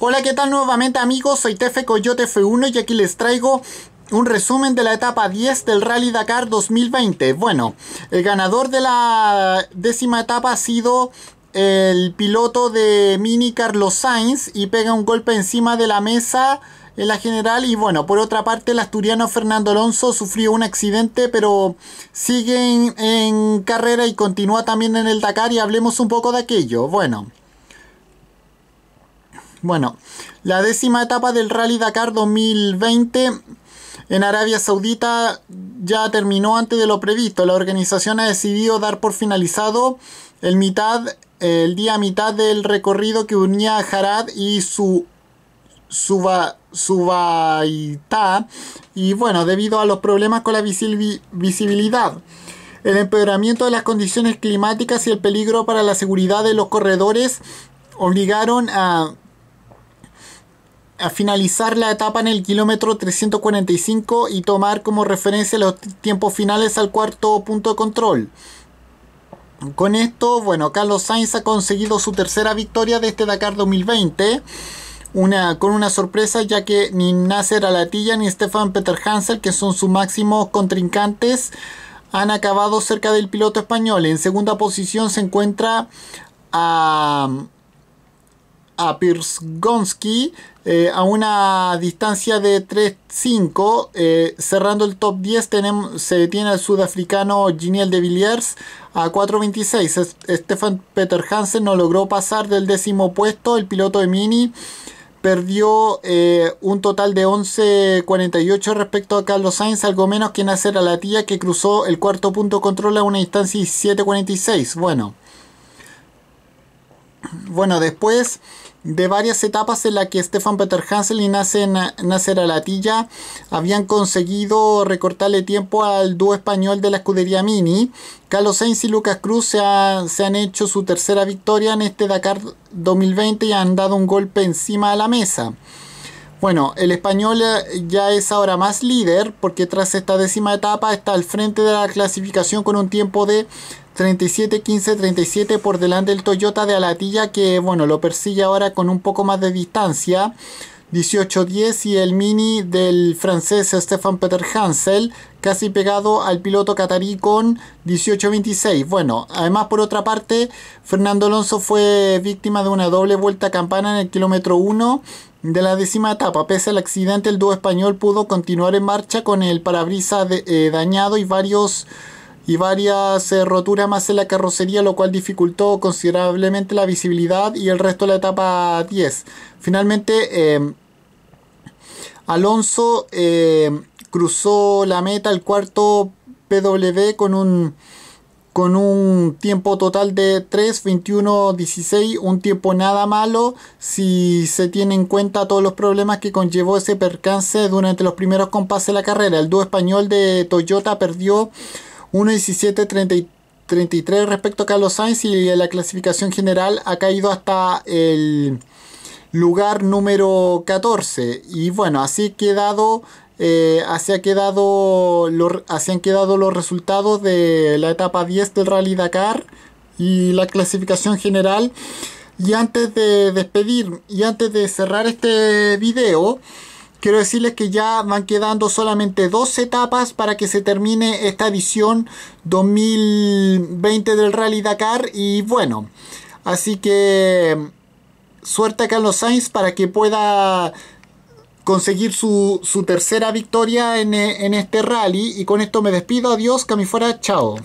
Hola, ¿qué tal nuevamente amigos? Soy Tefe Coyote F1 y aquí les traigo un resumen de la etapa 10 del Rally Dakar 2020. Bueno, el ganador de la décima etapa ha sido el piloto de Mini Carlos Sainz y pega un golpe encima de la mesa en la general y bueno, por otra parte el asturiano Fernando Alonso sufrió un accidente pero sigue en, en carrera y continúa también en el Dakar y hablemos un poco de aquello. Bueno. Bueno, la décima etapa del Rally Dakar 2020 en Arabia Saudita ya terminó antes de lo previsto. La organización ha decidido dar por finalizado el, mitad, el día mitad del recorrido que unía a Harad y su Suba, Subaitá. Y bueno, debido a los problemas con la visibilidad, el empeoramiento de las condiciones climáticas y el peligro para la seguridad de los corredores obligaron a a finalizar la etapa en el kilómetro 345 y tomar como referencia los tiempos finales al cuarto punto de control. Con esto, bueno, Carlos Sainz ha conseguido su tercera victoria de este Dakar 2020. Una, con una sorpresa ya que ni Nasser Alatilla ni Stefan Peter Hansel, que son sus máximos contrincantes, han acabado cerca del piloto español. En segunda posición se encuentra a a Pierce eh, a una distancia de 3-5. Eh, cerrando el top 10 tenemos, se detiene al sudafricano Giniel de Villiers a 4.26. Stefan Peter Hansen no logró pasar del décimo puesto. El piloto de Mini perdió eh, un total de 11.48 respecto a Carlos Sainz, algo menos que Nacer a la tía que cruzó el cuarto punto control a una distancia de 7.46. Bueno. Bueno, después de varias etapas en las que Stefan Peter Hansel y Nacer Alatilla habían conseguido recortarle tiempo al dúo español de la escudería Mini, Carlos Sainz y Lucas Cruz se, se han hecho su tercera victoria en este Dakar 2020 y han dado un golpe encima de la mesa. Bueno, el español eh, ya es ahora más líder porque tras esta décima etapa está al frente de la clasificación con un tiempo de 37-15-37 por delante del Toyota de Alatilla que bueno lo persigue ahora con un poco más de distancia 18-10 y el Mini del francés Stefan Peter Hansel casi pegado al piloto catarí con 18-26. Bueno, además por otra parte Fernando Alonso fue víctima de una doble vuelta campana en el kilómetro 1 de la décima etapa. Pese al accidente el dúo español pudo continuar en marcha con el parabrisas eh, dañado y varios y varias eh, roturas más en la carrocería, lo cual dificultó considerablemente la visibilidad y el resto de la etapa 10. Finalmente, eh, Alonso eh, cruzó la meta el cuarto PW con un con un tiempo total de 3, 21, 16, un tiempo nada malo si se tiene en cuenta todos los problemas que conllevó ese percance durante los primeros compases de la carrera. El dúo español de Toyota perdió 1.17.33 respecto a Carlos Sainz y la clasificación general ha caído hasta el lugar número 14. Y bueno, así quedado... Eh, así, ha quedado así han quedado los resultados de la etapa 10 del Rally Dakar y la clasificación general. Y antes de despedir y antes de cerrar este video, Quiero decirles que ya van quedando solamente dos etapas para que se termine esta edición 2020 del Rally Dakar. Y bueno, así que mm, suerte a Carlos Sainz para que pueda conseguir su, tercera victoria eh, en, este rally. Y con esto me despido. Adiós, que fuera. Chao.